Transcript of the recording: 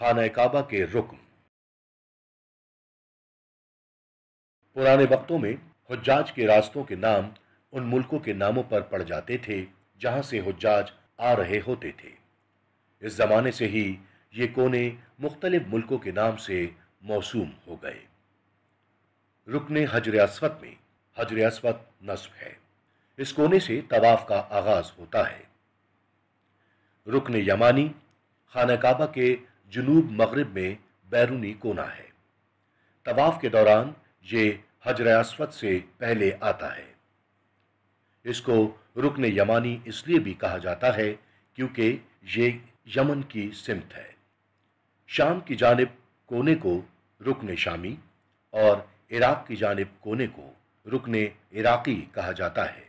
खान काबा के रुकन पुराने वक्तों में हजाज के रास्तों के नाम उन मुल्कों के नामों पर पड़ जाते थे जहां से हजाज आ रहे होते थे इस जमाने से ही ये कोने मुख्तलिफ मुल्कों के नाम से मौसूम हो गए रुकन हजर में हजर अस्वत नस्ब है इस कोने से तवाफ का आगाज होता है रुकन यमानी खाना काबा के जुनूब मगरब में बैरूनी कोना है तवाफ़ के दौरान ये हजर असवद से पहले आता है इसको रुकन यमानी इसलिए भी कहा जाता है क्योंकि ये यमन की सिमत है शाम की जानब कोने को रुकन शामी और इराक़ की जानब कोने को रुकन इराक़ी कहा जाता है